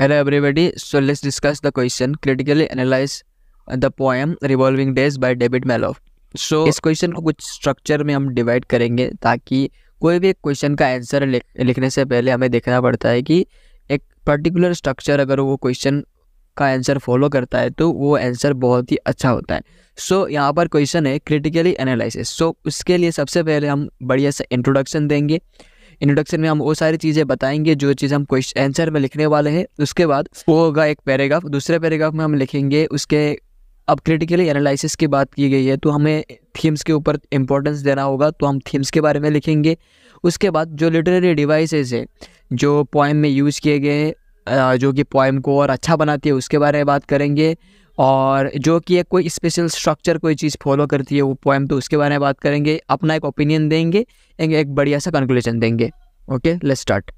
hello everybody so let's discuss the question critically analyse the poem revolving days by David Malouf so इस क्वेश्चन को कुछ structure में हम डिवाइड करेंगे ताकि कोई भी एक क्वेश्चन का आंसर लिखने से पहले हमें देखना पड़ता है कि एक पर्टिकुलर स्ट्रक्चर अगर वो क्वेश्चन का आंसर फॉलो करता है तो वो आंसर बहुत ही अच्छा होता है सो so, यहाँ पर क्वेश्चन है क्रिटिकली एनालिसिस सो उसके लिए सबसे पहले हम बढ़िया से इंट्रोडक्शन देंगे इंट्रोडक्शन में हम वो सारी चीज़ें बताएंगे जो चीज़ हम क्वेश्चन आंसर में लिखने वाले हैं उसके बाद वो होगा एक पैराग्राफ दूसरे पैराग्राफ में हम लिखेंगे उसके अब क्रिटिकली एनालिसिस की बात की गई है तो हमें थीम्स के ऊपर इम्पोर्टेंस देना होगा तो हम थीम्स के बारे में लिखेंगे उसके बाद जो लिटरेरी डिवाइसेस है जो पोएम में यूज़ किए गए हैं जो कि पोएम को और अच्छा बनाती है उसके बारे में बात करेंगे और जो कि एक कोई स्पेशल स्ट्रक्चर कोई चीज़ फॉलो करती है वो पोएम तो उसके बारे में बात करेंगे अपना एक ओपिनियन देंगे एक बढ़िया सा कंक्लूजन देंगे ओके लेट्स स्टार्ट